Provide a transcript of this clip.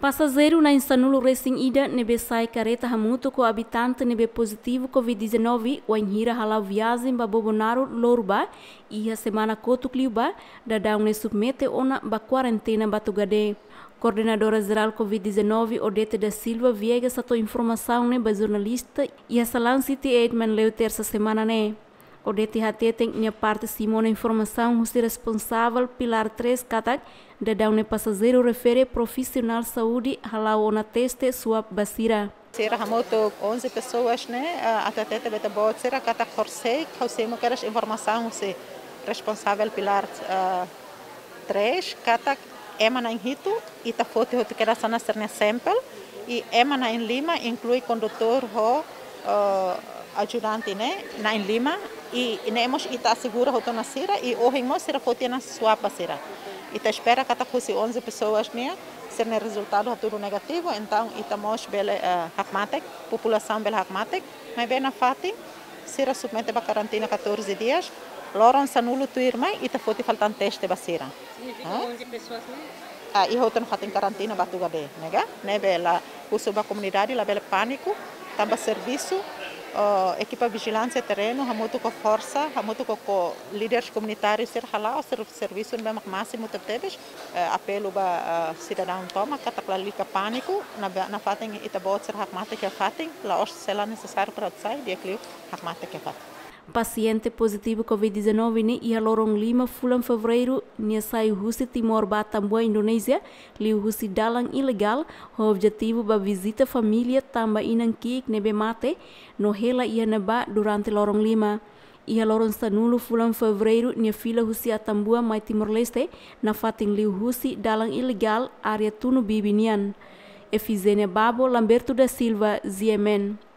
Passageiro na Insanulo Racing Ida nebe sai careta hamuto co habitante nebe positivo Covid-19 o enhira halau viagem ba Bobonaro Lorba e a semana kotu kliuba da daune submete ona ba quarentena batugade. Coordenadora Geral Covid-19 Odete da Silva viega sato informação ne ba jornalista e a salan City Edman leu terça semana ne. O DTHT tem minha parte Simona Informação, o responsável pilar 3 Katak, de um né, passageiro refere profissional saúde, na teste sua basira. Será ramoto 11 pessoas, né? Até até beta bot, será Katak Horsek, Hausemo, queres informação, se responsável pilar 3 Katak, emana em Rito, e tá foto, era só quero sanar né, sample, e emana em Lima, inclui condutor, ho, ajudante, né? Na Lima, e nemos ita tá segura rotona sira e o rimo sira fotina suapa e ita tá espera que fosse 11 pessoas nia ser ne resultado tudo negativo então ita mos bele uh, população bele hakmatek mas bem na fati será submete para quarentena 14 dias loron sanulo tuirma irmã tá foti faltan teste basira significa ah? 11 pessoas nia ah, e rotan fatin quarentena batuga be né né bela usuba comunidade lá bele pânico tamba serviço uh, equipa e, e, de vigilância terreno, há muito com força, há muito com líderes comunitários ser lá, o serviço não é o máximo que teve, apelo para o cidadão toma, que está ali com pânico, na fatem, e também o ser armado que é fatem, lá hoje será necessário para sair, e aquilo armado que é fatem. Paciente positivo COVID-19 ini ia lorong lima bulan Februari ni sai husi Timor Batamboa Indonesia li husi dalang ilegal ho objetivo ba visita familia tamba inang kik nebe mate no hela ia neba durante lorong lima ia lorong sanulu bulan Februari ni fila husi Atambua mai Timor Leste na fating li husi dalang ilegal area tunu bibinian Efizene Babo Lamberto da Silva, Ziemen.